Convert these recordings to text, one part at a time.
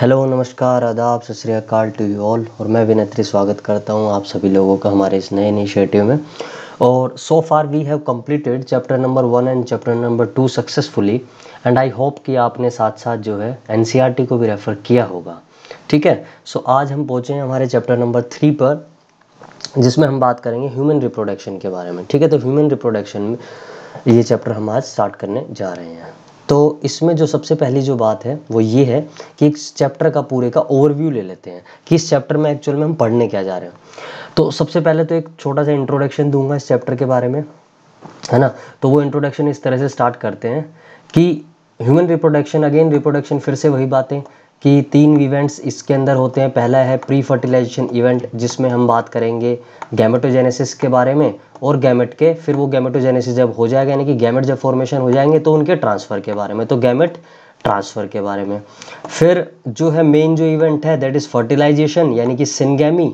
Hello नमस्कार आदाब सत श्रीकाल टू यू ऑल और मैं विनेत्री स्वागत करता हूं आप सभी लोगों का हमारे इस नए इनिशिएटिव में और so far we have completed chapter number one and chapter number two successfully and I hope कि आपने साथ साथ जो है एन e को भी रेफ़र किया होगा ठीक है सो so, आज हम पहुँचे हैं हमारे चैप्टर नंबर थ्री पर जिसमें हम बात करेंगे ह्यूमन रिप्रोडक्शन के बारे में ठीक है तो ह्यूमन रिप्रोडक्शन में ये चैप्टर हम आज स्टार्ट करने जा रहे हैं तो इसमें जो सबसे पहली जो बात है वो ये है कि इस चैप्टर का पूरे का ओवरव्यू ले लेते हैं कि इस चैप्टर में एक्चुअल में हम पढ़ने क्या जा रहे हैं तो सबसे पहले तो एक छोटा सा इंट्रोडक्शन दूंगा इस चैप्टर के बारे में है ना तो वो इंट्रोडक्शन इस तरह से स्टार्ट करते हैं कि ह्यूमन रिप्रोडक्शन अगेन रिप्रोडक्शन फिर से वही बातें कि तीन इवेंट्स इसके अंदर होते हैं पहला है प्री फर्टिलाइजेशन इवेंट जिसमें हम बात करेंगे गैमेटोजेनेसिस के बारे में और गैमेट के फिर वो गैमेटोजेनेसिस जब हो जाएगा यानी कि गैमेट जब फॉर्मेशन हो जाएंगे तो उनके ट्रांसफ़र के बारे में तो गैमेट ट्रांसफ़र के बारे में फिर जो है मेन जो इवेंट है दैट इज़ फर्टिलाइजेशन यानी कि सिनगैमी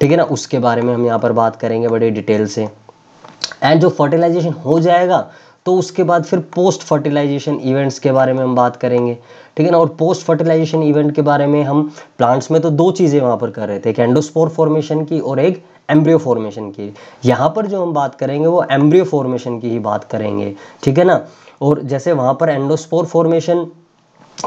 ठीक है ना उसके बारे में हम यहाँ पर बात करेंगे बड़े डिटेल से एंड जो फर्टिलाइजेशन हो जाएगा तो उसके बाद फिर पोस्ट फर्टिलाइजेशन इवेंट्स के बारे में हम बात करेंगे ठीक है ना और पोस्ट फर्टिलाइजेशन इवेंट के बारे में हम प्लांट्स में तो दो चीज़ें वहाँ पर कर रहे थे एक एंडोस्पोर फॉर्मेशन की और एक एम्ब्रियो फॉर्मेशन की यहाँ पर जो हम बात करेंगे वो एम्ब्रियो फॉर्मेशन की ही बात करेंगे ठीक है ना और जैसे वहाँ पर एंडोस्पोर फॉर्मेशन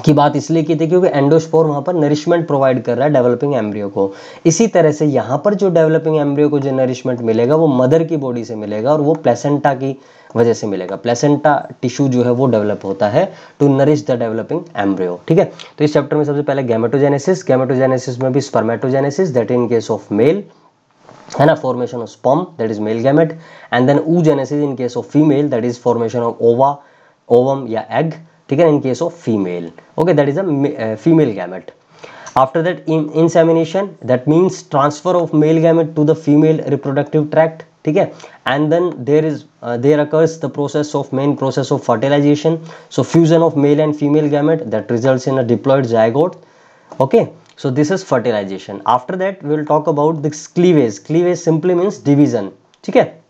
की बात इसलिए की थी क्योंकि एंडोस्पोर वहाँ पर नरिशमेंट प्रोवाइड कर रहा है डेवलपिंग एम्ब्रियो को इसी तरह से यहाँ पर जो डेवलपिंग एम्ब्रियो को जो नरिशमेंट मिलेगा वो मदर की बॉडी से मिलेगा और वो प्लेसेंटा की वजह से मिलेगा प्लेसेंटा टिश्यू जो है वो डेवलप होता है to nourish the developing embryo ठीक है तो इस चैप्टर में सबसे पहले गैमेटोजेनेसिस गैमेटोजेनेसिस में भी spermatogenesis that in case of male है ना formation of sperm that is male gamete and then oogenesis in case of female that is formation of ova ovum या एग ठीक है in case of female okay that is a female gamete after that in insemination that means transfer of male gamete to the female reproductive tract ठीक है and then there is there occurs the process of main process of fertilization so fusion of male and female gamete that result in a diploid zygote okay so this is fertilization after that we will talk about this cleavage cleavage simply means division ठीक है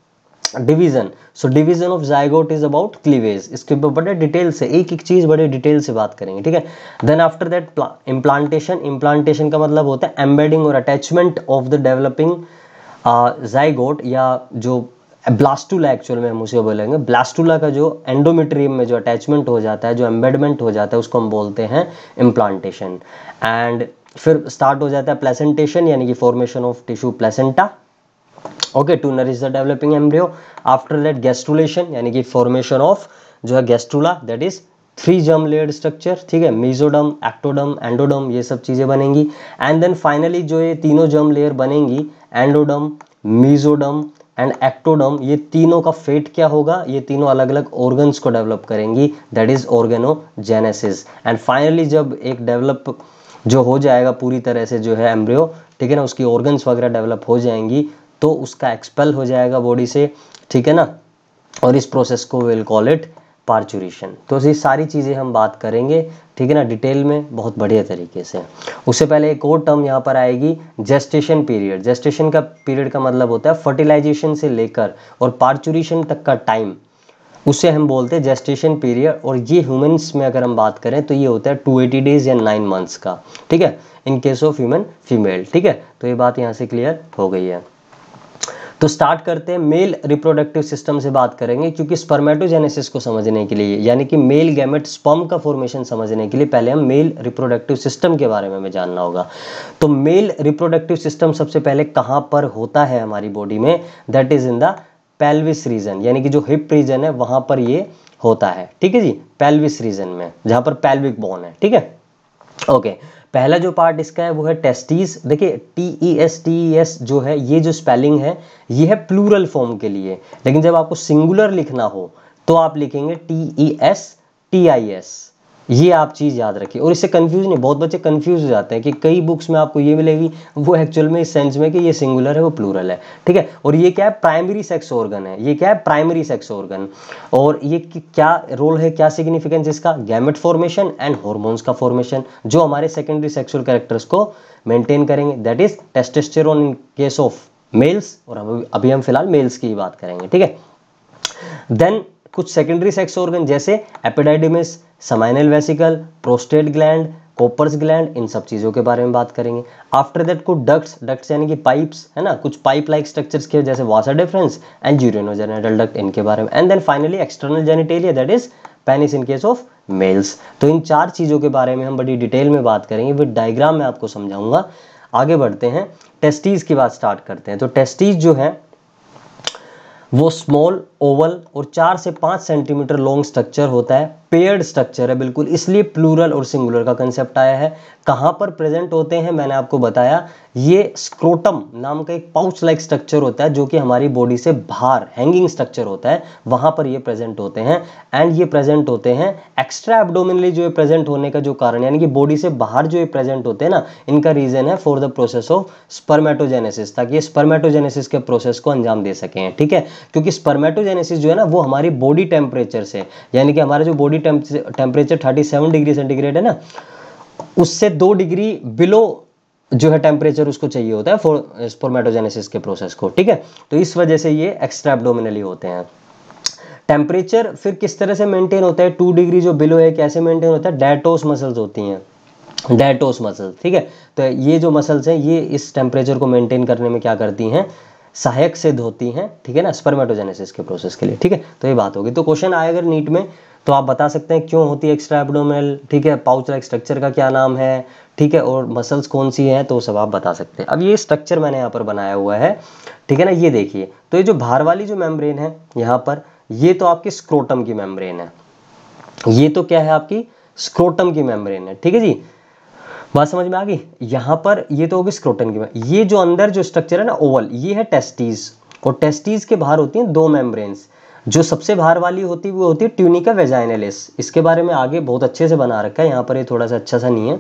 division so division of zygote is about cleavage इसके ऊपर बड़े detail से एक एक चीज बड़े डिटेल से बात करेंगे ठीक है then after that implantation implantation का मतलब होता है एम्बेडिंग और attachment of the developing zygote या जो ब्लास्टूला एक्चुअल में हम उसे बोलेंगे ब्लास्टूला का जो एंडोमेट्रियम में जो अटैचमेंट हो जाता है जो एम्बेडमेंट हो जाता है उसको हम बोलते हैं इम्प्लांटेशन एंड फिर स्टार्ट हो जाता है प्लेसेंटेशन यानी कि formation of tissue placenta okay to is the developing embryo after that gastrulation यानी कि फॉर्मेशन ऑफ जो है gastrula that is three germ layer structure ठीक है मीजोडम एक्टोडम एंडोडम ये सब चीज़ें बनेंगी एंड देन फाइनली जो ये तीनों जर्म लेयर बनेंगी एंडोडम मीजोडम एंड एक्टोडम ये तीनों का फेट क्या होगा ये तीनों अलग अलग ऑर्गन्स को डेवलप करेंगी that is organogenesis and finally जब एक डेवलप जो हो जाएगा पूरी तरह से जो है एम्ब्रियो ठीक है ना उसकी ऑर्गन्स वगैरह डेवलप हो जाएंगी तो उसका एक्सपेल हो जाएगा बॉडी से ठीक है ना और इस प्रोसेस को विल कॉल इट पार्चुरेशन तो ये सारी चीज़ें हम बात करेंगे ठीक है ना डिटेल में बहुत बढ़िया तरीके से उससे पहले एक और टर्म यहाँ पर आएगी जेस्टेशन पीरियड जेस्टेशन का पीरियड का मतलब होता है फर्टिलाइजेशन से लेकर और पार्चुरेशन तक का टाइम उसे हम बोलते हैं जेस्टेशन पीरियड और ये ह्यूमन्स में अगर हम बात करें तो ये होता है टू एटी डेज या नाइन मंथ्स का ठीक है in case of human female ठीक है तो ये बात यहाँ से क्लियर हो गई है तो स्टार्ट करते हैं मेल रिप्रोडक्टिव सिस्टम से बात करेंगे क्योंकि स्पर्मेटोजेनेसिस को समझने के लिए यानी कि मेल गैमेट स्पर्म का फॉर्मेशन समझने के लिए पहले हम मेल रिप्रोडक्टिव सिस्टम के बारे में हमें जानना होगा तो मेल रिप्रोडक्टिव सिस्टम सबसे पहले कहाँ पर होता है हमारी बॉडी में that is in the pelvis region यानी कि जो हिप रीजन है वहाँ पर ये होता है ठीक है जी पेल्विस रीजन में जहाँ पर पेल्विक बोन है ठीक है ओके पहला जो पार्ट इसका है वो है टेस्टीज देखिए T E S T E S जो है ये जो स्पेलिंग है ये है प्लूरल फॉर्म के लिए लेकिन जब आपको सिंगुलर लिखना हो तो आप लिखेंगे T E S T I S ये आप चीज़ याद रखिए और इससे कंफ्यूज नहीं बहुत बच्चे कंफ्यूज हो जाते हैं कि कई बुक्स में आपको ये मिलेगी वो एक्चुअल में इस सेंस में कि ये सिंगुलर है वो प्लूरल है ठीक है और ये क्या है प्राइमरी सेक्स ऑर्गन है ये क्या है प्राइमरी सेक्स ऑर्गन और ये क्या रोल है क्या सिग्निफिकेंस इसका गैमेट फॉर्मेशन एंड हॉर्मोन्स का फॉर्मेशन जो हमारे सेकेंडरी सेक्सुअल कैरेक्टर्स को मेनटेन करेंगे that is testosterone in case of males और अभी हम फिलहाल मेल्स की बात करेंगे ठीक है देन कुछ सेकेंडरी सेक्स ऑर्गन जैसे epididymis seminal vesicle prostate gland Cowper's gland इन सब चीज़ों के बारे में बात करेंगे आफ्टर दैट कुछ डक्ट्स डक्ट्स यानी कि पाइप्स है ना कुछ पाइप लाइक स्ट्रक्चर्स के जैसे vasa deferens and urinogenital duct इनके बारे में and then finally external genitalia that is penis in case of males तो इन चार चीज़ों के बारे में हम बड़ी डिटेल में बात करेंगे विद डायग्राम में आपको समझाऊंगा आगे बढ़ते हैं टेस्टीज़ की बात स्टार्ट करते हैं तो टेस्टीज़ जो है वो स्मॉल ओवल और चार से पाँच सेंटीमीटर लॉन्ग स्ट्रक्चर होता है पेयर्ड स्ट्रक्चर है बिल्कुल इसलिए प्लूरल और सिंगुलर का कंसेप्ट आया है कहाँ पर प्रेजेंट होते हैं मैंने आपको बताया ये स्क्रोटम नाम का एक पाउच लाइक स्ट्रक्चर होता है जो कि हमारी बॉडी से बाहर हैंगिंग स्ट्रक्चर होता है वहाँ पर ये प्रेजेंट होते हैं एंड ये प्रेजेंट होते हैं एक्स्ट्रा एबडोमिनली जो ये प्रेजेंट होने का जो कारण यानी कि बॉडी से बाहर जो ये प्रेजेंट होते हैं ना इनका रीजन है for the process of spermatogenesis ताकि स्पर्मेटोजेनेसिस के प्रोसेस को अंजाम दे सकें ठीक है क्योंकि स्पर्मेटोजेनेसिस जो है ना वो हमारी बॉडी टेम्परेचर से यानी कि हमारा जो body temperature thirty seven degree centigrade है ना उससे दो डिग्री बिलो जो है टेम्परेचर उसको चाहिए होता है फॉर स्पोर्मेटोजेनेसिस के प्रोसेस को ठीक है तो इस वजह से ये एक्स्ट्रा एब्डोमिनली होते हैं टेम्परेचर फिर किस तरह से मेंटेन होता है टू डिग्री जो बिलो है कैसे मेंटेन होता है डेटोस मसल्स होती हैं डेटोस मसल ठीक है तो ये जो मसल्स हैं ये इस टेम्परेचर को मेंटेन करने में क्या करती हैं सहायक सिद्ध होती हैं ठीक है ना स्पर्मेटोजेनेसिस के प्रोसेस के लिए ठीक है तो ये बात होगी तो क्वेश्चन आए अगर नीट में तो आप बता सकते हैं क्यों होती है एक्स्ट्रा एबडोमल ठीक है पाउच लाइक स्ट्रक्चर का क्या नाम है ठीक है और मसल्स कौन सी हैं तो सब आप बता सकते हैं अब ये स्ट्रक्चर मैंने यहाँ पर बनाया हुआ है ठीक है ना ये देखिए तो ये जो भार वाली जो मेम्ब्रेन है यहाँ पर ये तो आपकी स्क्रोटम की मेम्ब्रेन है ये तो क्या है आपकी स्क्रोटम की मेम्ब्रेन है ठीक है जी बात समझ में आ गई यहाँ पर ये तो होगी स्क्रोटम की ये जो अंदर जो स्ट्रक्चर है ना ओवल ये है टेस्टीज और टेस्टीज के बाहर होती हैं दो मेम्ब्रेन्स जो सबसे बाहर वाली होती है वो होती है ट्यूनिका वेजाइनलिस इसके बारे में आगे बहुत अच्छे से बना रखा है यहाँ पर ये थोड़ा सा अच्छा सा नहीं है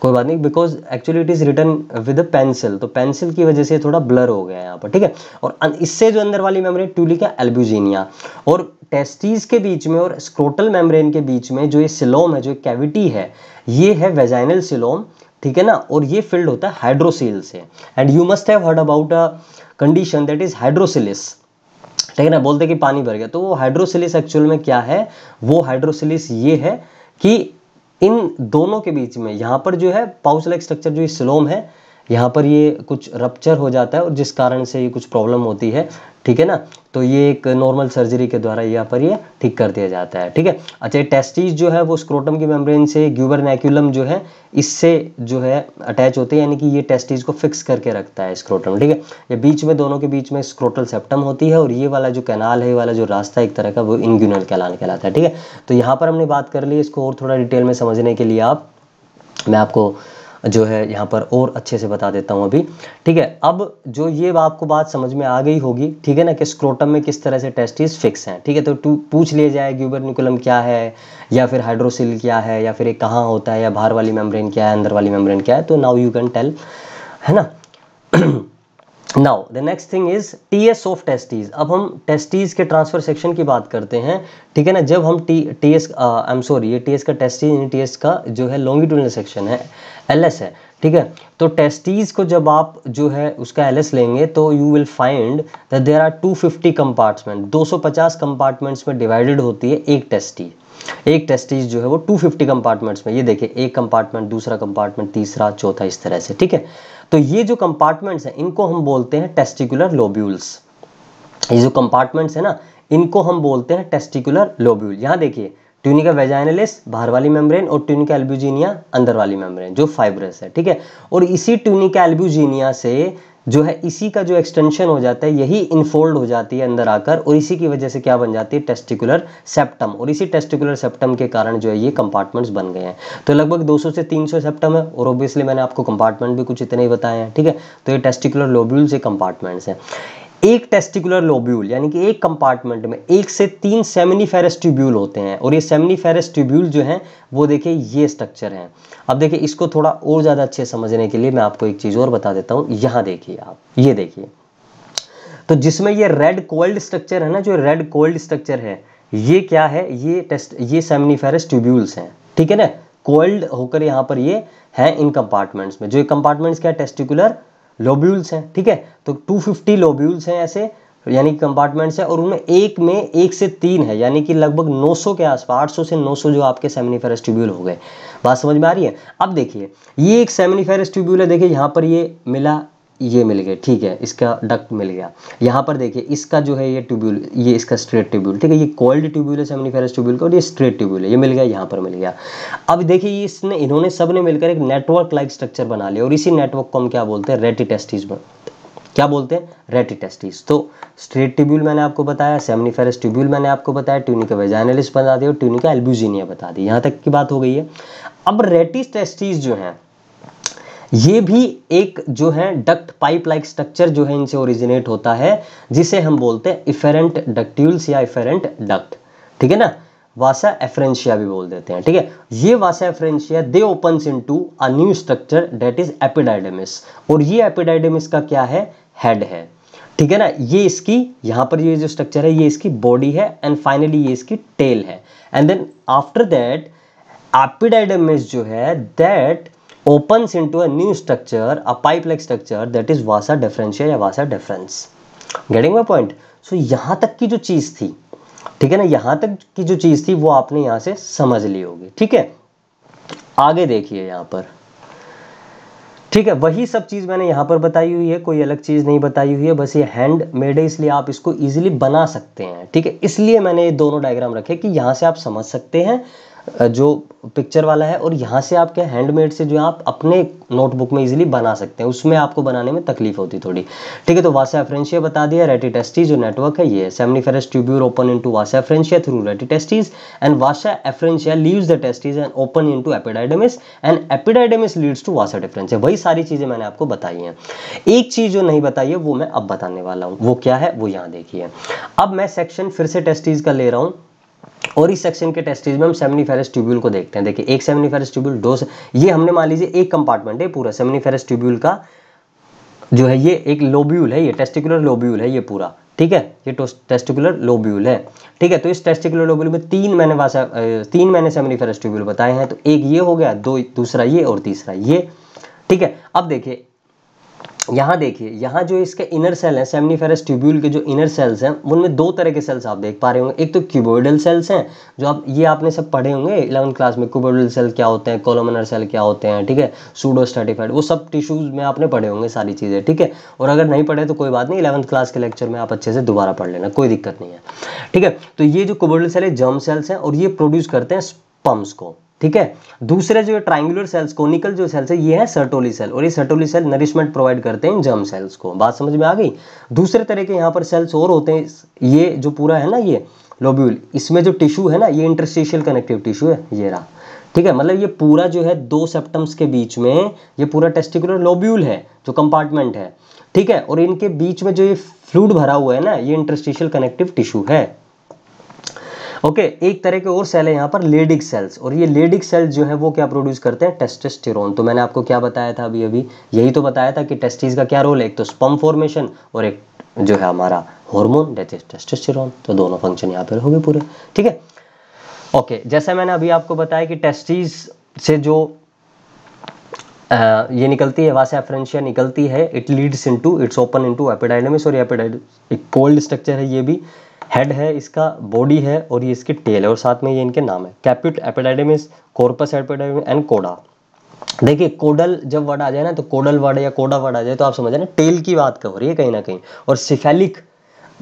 कोई बात नहीं because actually it is written with a pencil तो पेंसिल की वजह से थोड़ा ब्लर हो गया है यहाँ पर ठीक है और इससे जो अंदर वाली मेमोरी ट्यूलिका एल्ब्यूजीनिया और टेस्टीज के बीच में और स्क्रोटल मेम्ब्रेन के बीच में जो ये सिलोम है जो कैविटी है ये है वेजाइनल सिलोम ठीक है ना और ये फील्ड होता है हाइड्रोसिल से and you must have heard about a condition that is hydroceles है ना बोलते कि पानी भर गया तो वो हाइड्रोसिलिस एक्चुअल में क्या है वो हाइड्रोसिलिस ये है कि इन दोनों के बीच में यहाँ पर जो है पाउच स्ट्रक्चर जो स्लोम है यहाँ पर ये कुछ रप्चर हो जाता है और जिस कारण से ये कुछ प्रॉब्लम होती है ठीक है ना तो ये एक नॉर्मल सर्जरी के द्वारा यहाँ पर ये ठीक कर दिया जाता है ठीक है अच्छा ये टेस्टिस जो है वो स्क्रोटम की मेम्ब्रेन से ग्यूबरनैक्यूलम जो है इससे जो है अटैच होते हैं यानी कि ये टेस्टिस को फिक्स करके रखता है स्क्रोटम ठीक है ये बीच में दोनों के बीच में स्क्रोटल सेप्टम होती है और ये वाला जो कैनाल है ये वाला जो रास्ता एक तरह का वो इनग्यूनल कैलान कहलाता है ठीक है तो यहाँ पर हमने बात कर ली इसको और थोड़ा डिटेल में समझने के लिए आप मैं आपको जो है यहाँ पर और अच्छे से बता देता हूँ अभी ठीक है अब जो ये आपको बात समझ में आ गई होगी ठीक है ना कि स्क्रोटम में किस तरह से टेस्टिस फिक्स हैं ठीक है तो पूछ लिया जाए ग्यूबर न्यूकुलम क्या है या फिर हाइड्रोसिल क्या है या फिर एक कहाँ होता है या बाहर वाली मेम्ब्रेन क्या है अंदर वाली मेम्ब्रेन क्या है तो नाउ यू कैन टेल है ना now the next thing is T S of testes अब हम टेस्टीज के ट्रांसफर सेक्शन की बात करते हैं ठीक है ना जब हम T T S I am sorry ये टी एस का टेस्टीज यानी टी एस का जो है लॉन्गिट्यूडनल सेक्शन है एल एस है ठीक है तो टेस्टीज को जब आप जो है उसका एल एस लेंगे तो you will find that there are two fifty compartment दो सौ पचास कंपार्टमेंट्स में डिवाइडेड होती है एक टेस्टी एक टेस्टीज जो है वो टू फिफ्टी कंपार्टमेंट्स में ये देखिए एक कंपार्टमेंट दूसरा कंपार्टमेंट तीसरा चौथा इस तरह से ठीक है तो ये जो कंपार्टमेंट्स हैं इनको हम बोलते हैं टेस्टिकुलर लोब्यूल्स ये जो कंपार्टमेंट्स है ना इनको हम बोलते हैं टेस्टिकुलर लोब्यूल यहाँ देखिए ट्यूनिका वेजाइनलिस बाहर वाली मेम्ब्रेन और ट्यूनिका एल्ब्यूजीनिया अंदर वाली मेम्ब्रेन जो फाइब्रस है ठीक है और इसी ट्यूनिका एल्ब्यूजीनिया से जो है इसी का जो एक्सटेंशन हो जाता है यही इनफोल्ड हो जाती है अंदर आकर और इसी की वजह से क्या बन जाती है टेस्टिकुलर सेप्टम और इसी टेस्टिकुलर सेप्टम के कारण जो है ये कंपार्टमेंट्स बन गए हैं तो लगभग 200 से 300 सेप्टम है और ऑब्वियसली मैंने आपको कंपार्टमेंट भी कुछ इतने ही बताए हैं ठीक है तो ये टेस्टिकुलर लोब्यूल से कंपार्टमेंट्स हैं एक टेस्टिकुलर लोब्यूल यानी कि एक कंपार्टमेंट में एक से तीन सेमिनीफेरस ट्यूब्यूल होते हैं और ये सेमिनीफेरस ट्यूब्यूल जो हैं वो देखिए ये स्ट्रक्चर हैं अब देखिए इसको थोड़ा और ज़्यादा अच्छे समझने के लिए मैं आपको एक चीज़ और बता देता हूँ यहाँ देखिए आप ये देखिए तो जिसमें ये रेड कोल्ड स्ट्रक्चर है ना जो रेड कोल्ड स्ट्रक्चर है ये क्या है ये टेस्ट ये सेमिनीफेरस ट्यूब्यूल्स हैं ठीक है ना कोल्ड होकर यहाँ पर ये हैं इन कंपार्टमेंट्स में जो कंपार्टमेंट्स क्या टेस्टिकुलर लोब्यूल्स हैं ठीक है तो 250 लोब्यूल्स हैं ऐसे यानी कंपार्टमेंट्स हैं और उनमें एक में एक से तीन है यानी कि लगभग 900 के आसपास 800 से 900 जो आपके सेमिनिफेरस ट्यूब्यूल हो गए बात समझ में आ रही है अब देखिए ये एक सेमिनिफेरस ट्यूब्यूल है देखिए यहाँ पर ये मिला ये मिल गए ठीक है इसका डक्ट मिल गया यहाँ पर देखिए इसका जो है ये ट्यूब्यूल ये इसका स्ट्रेट ट्यूब्यूल ठीक है ये कॉल्ड ट्यूब्यूल है सेमिनिफेरस ट्यूब्यूल का और ये स्ट्रेट ट्यूब्यूल है ये मिल गया यहाँ पर मिल गया अब देखिए इसने इन्होंने सब ने मिलकर एक नेटवर्क लाइक स्ट्रक्चर बना लिया और इसी नेटवर्क को हम क्या बोलते हैं रेटी टेस्टिस क्या बोलते हैं रेटी टेस्टिस तो स्ट्रेट ट्यूब्यूल मैंने आपको बताया सेमनीफेरस ट्यूब्यूल मैंने आपको बताया ट्यूनिका वेजाइनलिस बता दिया और ट्यूनिका एल्ब्यूजीनिया बता दी यहाँ तक की बात हो गई है अब टेस्टिस जो है ये भी एक जो है डक्ट पाइप लाइक स्ट्रक्चर जो है इनसे ओरिजिनेट होता है जिसे हम बोलते हैं इफेरेंट डक्ट्यूल्स या इफेरेंट डक्ट ठीक है ना वासा एफरेंशिया भी बोल देते हैं ठीक है ये vasa efferentia they open into a new structure that is epididymis और ये एपिडाइडेमिस का क्या है हेड है ठीक है ना ये इसकी यहां पर ये जो स्ट्रक्चर है ये इसकी बॉडी है एंड फाइनली ये इसकी टेल है and then after that epididymis जो है that opens into a new structure, a pipe-like structure that is Vasa differential या Vasa difference. Getting my point? So यहाँ तक की जो चीज़ थी ठीक है ना यहाँ तक की जो चीज़ थी वो आपने यहाँ से समझ ली होगी ठीक है आगे देखिए यहाँ पर ठीक है वही सब चीज़ मैंने यहाँ पर बताई हुई है कोई अलग चीज़ नहीं बताई हुई है बस ये हैंड मेड है इसलिए आप इसको इजीली बना सकते हैं ठीक है इसलिए मैंने ये दोनों डायग्राम रखे कि यहाँ से आप समझ सकते हैं जो पिक्चर वाला है और यहाँ से आप क्या हैंडमेड से जो आप अपने नोटबुक में इजीली बना सकते हैं उसमें आपको बनाने में तकलीफ होती थोड़ी ठीक है तो वासा फ्रेंशिया बता दिया रेटी रेटिटेस्टी जो नेटवर्क है ये seminiferous tubule open into vasa efferentia through rete testes and vasa efferentia leave the testes and open into epididymis and epididymis leads to vasa deferens वही सारी चीजें मैंने आपको बताई हैं एक चीज जो नहीं बताई है वो मैं अब बताने वाला हूँ वो क्या है वो यहाँ देखिए अब मैं सेक्शन फिर से टेस्टीज का ले रहा हूँ और इस सेक्शन के टेस्टिस में हम सेमनीफेरस ट्यूब्यूल को देखते हैं देखिए एक सेमनीफेरस ट्यूब्यूल दो से, ये हमने मान लीजिए एक कंपार्टमेंट है पूरा सेमनीफेरस ट्यूब्यूल का जो है ये एक लोब्यूल है ये टेस्टिकुलर लोब्यूल है ये पूरा ठीक है ये टेस्टिकुलर लोब्यूल है ठीक है तो इस टेस्टिकुलर लोब्यूल में तीन मैंने वासा तीन मैंने सेमनीफेरस ट्यूब्यूल बताए हैं तो एक ये हो गया दो दूसरा ये और तीसरा ये ठीक है अब देखिए यहाँ देखिए यहाँ जो इसके इनर सेल हैं सेमनीफेरस ट्यूब्यूल के जो इनर सेल्स हैं उनमें दो तरह के सेल्स आप देख पा रहे होंगे एक तो क्यूबोइडल सेल्स हैं जो आप ये आपने सब पढ़े होंगे इलेवन क्लास में क्यूबोइडल सेल क्या होते हैं कोलोमनर सेल क्या होते हैं ठीक है सूडोस्टेटिफाइड वो सब टिश्यूज में आपने पढ़े होंगे सारी चीज़ें ठीक है और अगर नहीं पढ़े तो कोई बात नहीं इलेवंथ क्लास के लेक्चर में आप अच्छे से दोबारा पढ़ लेना कोई दिक्कत नहीं है ठीक है तो ये जो क्यूबोइडल सेल है जर्म सेल्स हैं और ये प्रोड्यूस करते हैं स्पम्स को ठीक है दूसरे जो ट्राइंगुलर सेल्स कोनिकल जो सेल्स है ये है सर्टोली सेल और ये सर्टोली सेल नरिशमेंट प्रोवाइड करते हैं इन जर्म सेल्स को बात समझ में आ गई दूसरे तरह के यहाँ पर सेल्स और होते हैं ये जो पूरा है ना ये लोब्यूल इसमें जो टिश्यू है ना ये इंटरस्टेशियल कनेक्टिव टिश्यू है ये रहा ठीक है मतलब ये पूरा जो है दो सेप्टम्स के बीच में ये पूरा टेस्टिकुलर लोब्यूल है जो कंपार्टमेंट है ठीक है और इनके बीच में जो ये फ्लूड भरा हुआ है ना ये इंटरस्टिशियल कनेक्टिव टिश्यू है ओके एक तरह के और सेल है यहाँ पर लेडिक सेल्स और ये लेडिक सेल्स जो है वो क्या प्रोड्यूस करते हैं टेस्टेस्टेरोन तो मैंने आपको क्या बताया था अभी अभी यही तो बताया था कि टेस्टिस का क्या रोल है एक तो स्पम फॉर्मेशन और एक जो है हमारा हॉर्मोन डेट तो दोनों फंक्शन यहाँ पर होंगे पूरे ठीक है ओके जैसा मैंने अभी आपको बताया कि टेस्टिस से जो ये निकलती है वासा एफ्रेंशिया निकलती है it leads into its open into epididymis और एपिडाइडमिस एक कोल्ड स्ट्रक्चर है ये भी हेड है इसका बॉडी है और ये इसकी टेल है और साथ में ये इनके नाम है कैप्यूट एपेडाइडेमिस कॉर्पस एपेडाइडेमिस एंड कोडा देखिए कोडल जब वर्ड आ जाए ना तो कोडल वर्ड या कोडा वर्ड आ जाए तो आप समझ ना टेल की बात हो रही है कहीं ना कहीं और सिफेलिक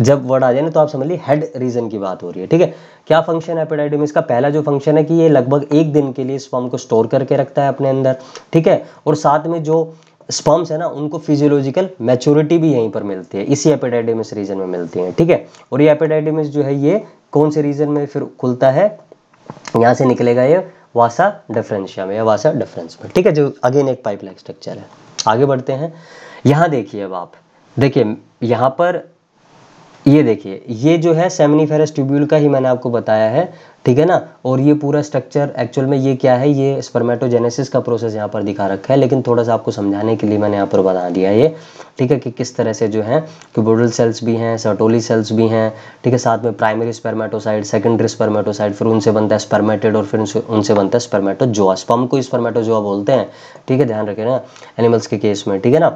जब वर्ड आ जाए ना तो आप समझ लीजिए हेड रीजन की बात हो रही है ठीक है क्या फंक्शन है इसका पहला जो फंक्शन है कि ये लगभग एक दिन के लिए इस को स्टोर करके रखता है अपने अंदर ठीक है और साथ में जो स्पर्म्स है ना उनको फिजियोलॉजिकल मैच्योरिटी भी यहीं पर मिलती है इसी एपेडाइडेमिस रीजन में मिलती है ठीक है और ये एपेडाइडेमिस जो है ये कौन से रीजन में फिर खुलता है यहाँ से निकलेगा ये वासा डिफरेंशिया में या वासा डिफरेंस में ठीक है जो अगेन एक पाइपलाइन स्ट्रक्चर है आगे बढ़ते हैं यहाँ देखिए अब आप देखिए यहाँ पर ये देखिए ये जो है सेमिनिफेरस ट्यूब्यूल का ही मैंने आपको बताया है ठीक है ना और ये पूरा स्ट्रक्चर एक्चुअल में ये क्या है ये स्पर्मेटोजेनेसिस का प्रोसेस यहाँ पर दिखा रखा है लेकिन थोड़ा सा आपको समझाने के लिए मैंने यहाँ पर बता दिया ये ठीक है कि किस तरह से जो है क्यूबोडल सेल्स भी हैं सर्टोली सेल्स भी हैं ठीक है साथ में प्राइमरी स्पर्मेटोसाइड सेकेंडरी स्पर्मेटोसाइड फिर उनसे बनता है स्पर्मेटेड और फिर उनसे बनता है स्पर्मेटोजोआ स्पम को स्पर्मेटोजोआ बोलते हैं ठीक है ध्यान रखें ना एनिमल्स के केस में ठीक है ना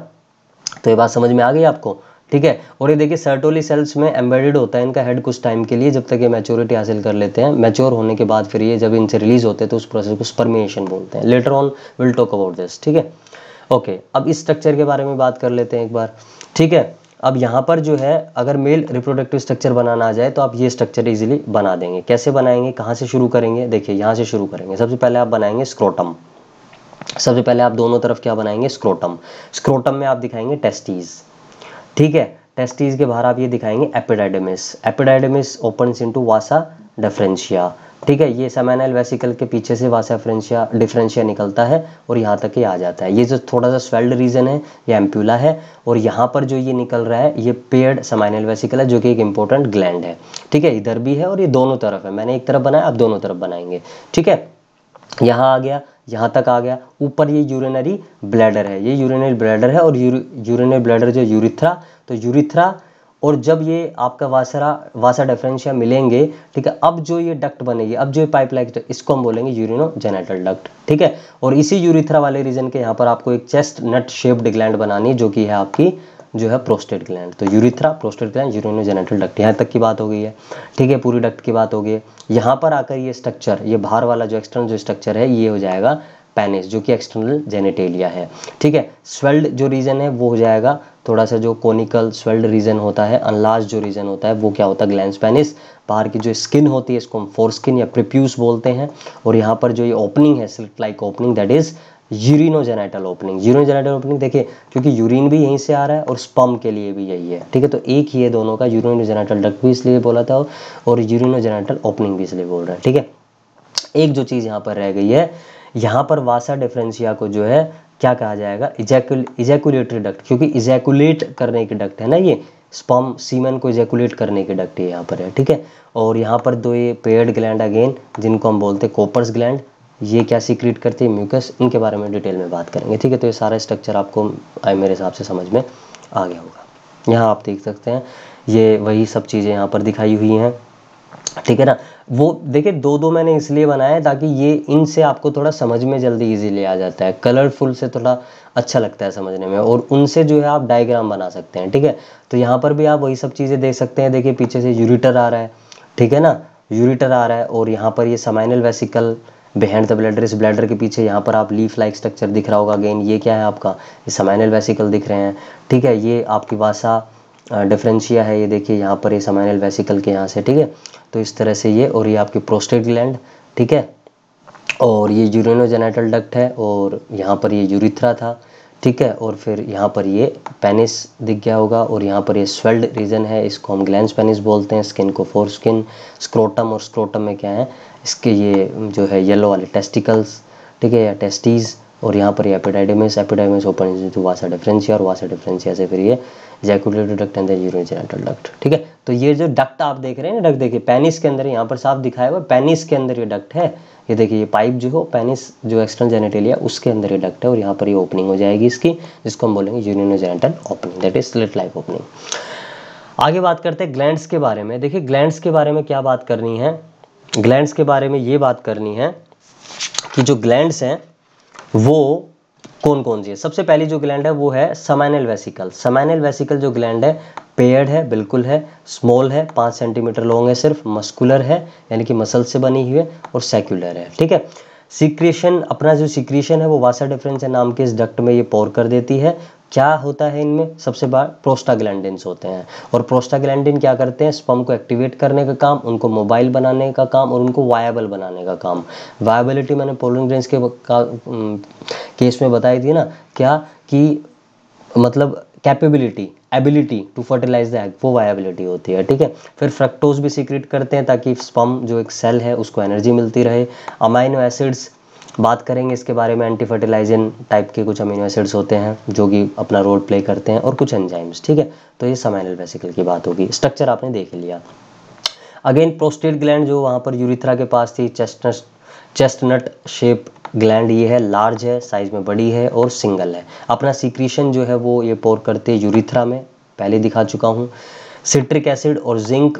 तो ये बात समझ में आ गई आपको ठीक है और ये देखिए सर्टोली सेल्स में एम्बेडेड होता है इनका हेड कुछ टाइम के लिए जब तक ये मैच्योरिटी हासिल कर लेते हैं मैच्योर होने के बाद फिर ये जब इनसे रिलीज होते हैं तो उस प्रोसेस को स्पर्मिनेशन बोलते हैं later on will talk about this ठीक है ओके अब इस स्ट्रक्चर के बारे में बात कर लेते हैं एक बार ठीक है अब यहाँ पर जो है अगर मेल रिप्रोडक्टिव स्ट्रक्चर बनाना आ जाए तो आप ये स्ट्रक्चर इजिली बना देंगे कैसे बनाएंगे कहाँ से शुरू करेंगे देखिए यहाँ से शुरू करेंगे सबसे पहले आप बनाएंगे स्क्रोटम सबसे पहले आप दोनों तरफ क्या बनाएंगे स्क्रोटम स्क्रोटम में आप दिखाएंगे टेस्टीज़ ठीक है टेस्टीज के बाहर आप ये दिखाएंगे epididymis epididymis open into vasa deferentia ठीक है ये सेमेनाइल वेसिकल के पीछे से वासा फ्रेंशिया डिफरेंशिया निकलता है और यहाँ तक ये आ जाता है ये जो थोड़ा सा स्वेल्ड रीजन है ये एम्प्यूला है और यहाँ पर जो ये निकल रहा है ये पेड सेमेनाइल वेसिकल है जो कि एक इंपॉर्टेंट ग्लैंड है ठीक है इधर भी है और ये दोनों तरफ है मैंने एक तरफ बनाया आप दोनों तरफ बनाएंगे ठीक है यहाँ आ गया यहाँ तक आ गया ऊपर ये यूरिनरी ब्लैडर है ये यूरिनरी ब्लैडर है और यूरिनरी ब्लैडर जो यूरिथ्रा तो यूरिथ्रा और जब ये आपका वासरा वासा डेफरेंशिया मिलेंगे ठीक है अब जो ये डक्ट बनेगी अब जो ये पाइप लाइक तो इसको हम बोलेंगे यूरिनो जेनेटल डक्ट ठीक है और इसी यूरिथ्रा वाले रीजन के यहाँ पर आपको एक चेस्ट नट शेप्ड ग्लैंड बनानी है जो कि है आपकी जो है प्रोस्टेट ग्लैंड तो urethra prostate gland genital duct यहाँ तक की बात हो गई है ठीक है पूरी डक्ट की बात हो गई है यहाँ पर आकर ये स्ट्रक्चर ये बाहर वाला जो एक्सटर्नल जो स्ट्रक्चर है ये हो जाएगा पैनिस जो कि एक्सटर्नल जेनेटेलिया है ठीक है स्वेल्ड जो रीजन है वो हो जाएगा थोड़ा सा जो कोनिकल स्वेल्ड रीजन होता है अनलार्ज जो रीजन होता है वो क्या होता है ग्लैंड पैनिस बाहर की जो स्किन होती है इसको हम फोर स्किन या प्रिप्यूस बोलते हैं और यहाँ पर जो ये ओपनिंग है slit like opening that is urinogenital opening urinogenital opening देखिए क्योंकि यूरिन भी यहीं से आ रहा है और स्पम के लिए भी यही है ठीक है तो एक ही है दोनों का यूरिनोजेनाइटल डक्ट भी इसलिए बोला था और यूरिनोजेनाइटल ओपनिंग भी इसलिए बोल रहा है ठीक है एक जो चीज़ यहाँ पर रह गई है यहाँ पर वासा डिफ्रेंसिया को जो है क्या कहा जाएगा इजैकुल इजैकुलेटरी डक्ट क्योंकि इजैकुलेट करने की डक्ट है ना ये स्पम सीमेन को इजैकुलेट करने की डक्ट यहाँ पर है ठीक है और यहाँ पर दो ये पेड ग्लैंड अगेन जिनको हम बोलते हैं कोपर्स ग्लैंड ये क्या सीक्रेट करती है म्यूकस इनके बारे में डिटेल में बात करेंगे ठीक है तो ये सारा स्ट्रक्चर आपको आए मेरे हिसाब से समझ में आ गया होगा यहाँ आप देख सकते हैं ये वही सब चीज़ें यहाँ पर दिखाई हुई हैं ठीक है ना वो देखिए दो दो मैंने इसलिए बनाया ताकि ये इनसे आपको थोड़ा समझ में जल्दी इजीली आ जाता है कलरफुल से थोड़ा अच्छा लगता है समझने में और उनसे जो है आप डायग्राम बना सकते हैं ठीक है तो यहाँ पर भी आप वही सब चीज़ें देख सकते हैं देखिए पीछे से यूरिटर आ रहा है ठीक है ना यूरिटर आ रहा है और यहाँ पर ये seminal vesicle behind the bladder इस ब्लैडर के पीछे यहाँ पर आप लीफ लाइक स्ट्रक्चर दिख रहा होगा अगेन ये क्या है आपका ये समाइनल वेसिकल दिख रहे हैं ठीक है ये आपकी वासा डिफरेंशिया है ये देखिए यहाँ पर ये समाइनल वेसिकल के यहाँ से ठीक है तो इस तरह से ये और ये आपकी प्रोस्टेट ग्लैंड ठीक है और ये यूरिनोजेनेटल डक्ट है और यहाँ पर ये यूरिथ्रा था ठीक है और फिर यहाँ पर ये पेनिस दिख गया होगा और यहाँ पर ये स्वेल्ड रीजन है इसको हम ग्लैंड पेनिस बोलते हैं स्किन को फोर स्किन स्क्रोटम और स्क्रोटम में क्या है इसके ये जो है येलो वाले टेस्टिकल्स ठीक है या टेस्टीज़ और यहाँ पर एपिडाइडमिस एपिडाइडमिस ओपन वासा और वासा डिफ्रेंसिया से फिर ये ejaculatory duct and urinogenital duct ठीक है तो ये जो डक्ट आप देख रहे हैं डक्ट देखिए पेनिस के अंदर यहाँ पर साफ दिखाया हुआ पेनिस के अंदर ये डक्ट है ये देखिए ये पाइप जो हो पेनिस जो एक्सटर्नल जेनेटेलिया उसके अंदर ये डक्ट है और यहाँ पर ये ओपनिंग हो जाएगी इसकी जिसको हम बोलेंगे urinogenital opening that is slit like opening आगे बात करते हैं ग्लैंड्स के बारे में देखिए ग्लैंड्स के बारे में क्या बात करनी है ग्लैंड्स के बारे में ये बात करनी है कि जो ग्लैंड्स हैं वो कौन कौन सी है सबसे पहली जो ग्लैंड है वो है समैनल वेसिकल समैनल वेसिकल जो ग्लैंड है पेयर्ड है बिल्कुल है स्मॉल है पाँच सेंटीमीटर लॉन्ग है सिर्फ मस्कुलर है यानी कि मसल से बनी हुई है और सेक्युलर है ठीक है सिक्रेशन अपना जो सिक्रेशन है वो वासा डिफरेंस है नाम के इस डक्ट में ये पोर कर देती है क्या होता है इनमें सबसे बार प्रोस्टाग्लैंडिन्स होते हैं और प्रोस्टाग्लैंडिन क्या करते हैं स्पम को एक्टिवेट करने का काम उनको मोबाइल बनाने का काम और उनको वायबल बनाने का काम वायबिलिटी मैंने पोलिंग ग्रेन्स के का, केस में बताई थी ना क्या कि मतलब capability ability to fertilize the egg वो वायबिलिटी होती है ठीक है फिर फ्रक्टोज भी सीक्रेट करते हैं ताकि स्पम जो एक सेल है उसको एनर्जी मिलती रहे अमाइनो एसिड्स बात करेंगे इसके बारे में एंटी फर्टिलाइजन टाइप के कुछ अमीनो एसिड्स होते हैं जो कि अपना रोल प्ले करते हैं और कुछ एंजाइम्स ठीक है तो ये समाइनल वेसिकल की बात होगी स्ट्रक्चर आपने देख लिया अगेन प्रोस्टेट ग्लैंड जो वहाँ पर यूरिथ्रा के पास थी चेस्टनट चेस्टनट शेप ग्लैंड ये है लार्ज है साइज में बड़ी है और सिंगल है अपना सीक्रीशन जो है वो ये पोर करते यूरिथ्रा में पहले दिखा चुका हूँ सिट्रिक एसिड और जिंक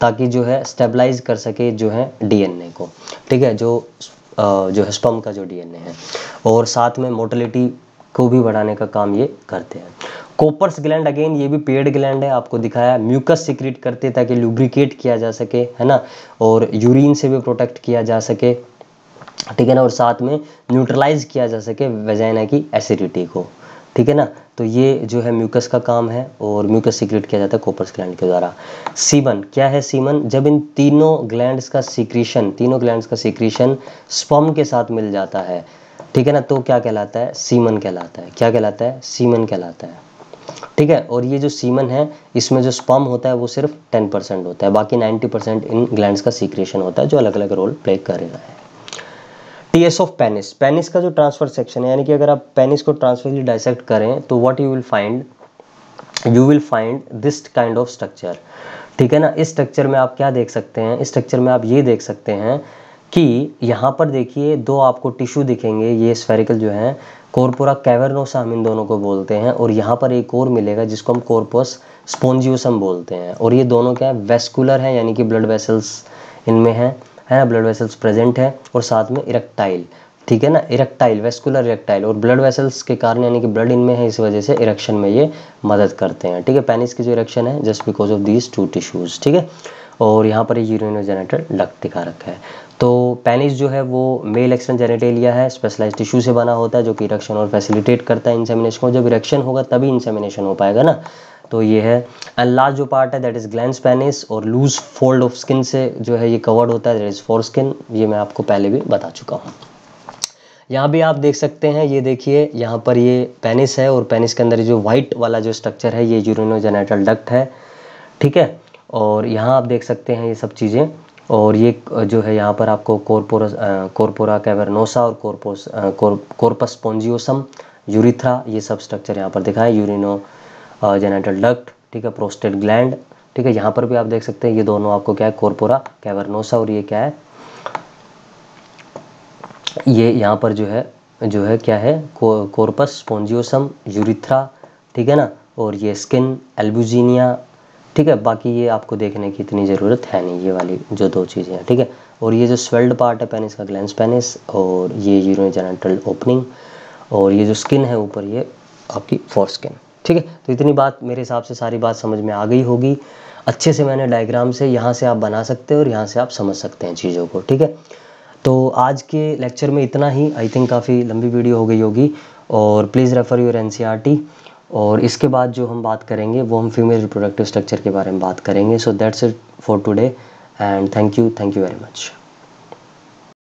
ताकि जो है स्टेबलाइज कर सके जो है डीएनए को ठीक है जो जो है स्पम का जो डीएनए है और साथ में मोटिलिटी को भी बढ़ाने का काम ये करते हैं कोपर्स ग्लैंड अगेन ये भी पेड ग्लैंड है आपको दिखाया म्यूकस सिक्रिट करते ताकि लुब्रिकेट किया जा सके है ना और यूरिन से भी प्रोटेक्ट किया जा सके ठीक है ना और साथ में न्यूट्रलाइज किया जा सके वेजाइना की एसिडिटी को ठीक है ना तो ये जो है म्यूकस का काम है और म्यूकस सीक्रेट किया जाता है कोपर्स ग्लैंड के द्वारा सीमन क्या है सीमन जब इन तीनों ग्लैंड्स का सीक्रीशन तीनों ग्लैंड्स का सीक्रीशन स्पम के साथ मिल जाता है ठीक है ना तो क्या कहलाता है सीमन कहलाता है क्या कहलाता है सीमन कहलाता है ठीक है और ये जो सीमन है इसमें जो स्पम होता है वो सिर्फ टेन परसेंट होता है बाकी नाइन्टी परसेंट इन ग्लैंड का सीक्रेशन होता है जो अलग अलग रोल प्ले कर रहा है टीएस ऑफ पेनिस पेनिस का जो ट्रांसफर सेक्शन है यानी कि अगर आप पेनिस को ट्रांसफरली डाइसेक्ट करें तो what you will find you will find this kind of structure ठीक है ना इस स्ट्रक्चर में आप क्या देख सकते हैं इस स्ट्रक्चर में आप ये देख सकते हैं कि यहाँ पर देखिए दो आपको टिश्यू दिखेंगे ये स्फेरिकल जो है कॉर्पोरा कैवरनोसा हम इन दोनों को बोलते हैं और यहाँ पर एक और मिलेगा जिसको हम कॉर्पस स्पोन्जियोसम बोलते हैं और ये दोनों क्या है वेस्कुलर है यानी कि ब्लड वेसल्स इनमें हैं है ना ब्लड वेसल्स प्रेजेंट है और साथ में इरेक्टाइल ठीक है ना इरेक्टाइल वेस्कुलर इरेक्टाइल और ब्लड वेसल्स के कारण यानी कि ब्लड इनमें है इस वजह से इरेक्शन में ये मदद करते हैं ठीक है पेनिस की जो इरेक्शन है just because of these two tissues ठीक है और यहाँ पर यूरिनोजेनेटर डक्ट दिखा रखा है तो पेनिस जो है वो मेल एक्सटर्न जेनेटेलिया है स्पेशलाइज टिश्यू से बना होता है जो कि इरेक्शन और फैसिलिटेट करता है इंसेमिनेशन को जब इरेक्शन होगा तभी इंसेमिनेशन हो पाएगा ना तो ये है एंड लास्ट जो पार्ट है दैट इज़ ग्लैंड स्पेनिस और लूज फोल्ड ऑफ स्किन से जो है ये कवर्ड होता है दैट इज़ फोर स्किन ये मैं आपको पहले भी बता चुका हूँ यहाँ भी आप देख सकते हैं ये देखिए यहाँ पर ये पेनिस है और पेनिस के अंदर जो वाइट वाला जो स्ट्रक्चर है ये यूरिनोजेनेटल डक्ट है ठीक है और यहाँ आप देख सकते हैं ये सब चीज़ें और ये जो है यहाँ पर आपको कोरपोरस कोरपोरा कैवरनोसा और कोरपोस कॉरपस कोरपस यूरिथ्रा ये सब स्ट्रक्चर यहाँ पर दिखा है यूरिनो जेनेटल डक्ट ठीक है प्रोस्टेट ग्लैंड ठीक है यहाँ पर भी आप देख सकते हैं ये दोनों आपको क्या है कोरपोरा कैवरनोसा और ये क्या है ये यहाँ पर जो है जो है क्या है को, कोर्पस स्पोंजियोसम यूरिथ्रा ठीक है ना और ये स्किन एल्बुजीनिया ठीक है बाकी ये आपको देखने की इतनी ज़रूरत है नहीं ये वाली जो दो चीज़ें हैं ठीक है और ये जो स्वेल्ड पार्ट है पेनिस का ग्लैंड पेनिस और ये यूरोजेनेटल ओपनिंग और ये जो स्किन है ऊपर ये आपकी फोर स्किन ठीक है तो इतनी बात मेरे हिसाब से सारी बात समझ में आ गई होगी अच्छे से मैंने डायग्राम से यहाँ से आप बना सकते हैं और यहाँ से आप समझ सकते हैं चीज़ों को ठीक है तो आज के लेक्चर में इतना ही आई थिंक काफ़ी लंबी वीडियो हो गई होगी और प्लीज़ रेफ़र योर एन और इसके बाद जो हम बात करेंगे वो हम फीमेल रिप्रोडक्टिव स्ट्रक्चर के बारे में बात करेंगे so that's it for today and thank you thank you very much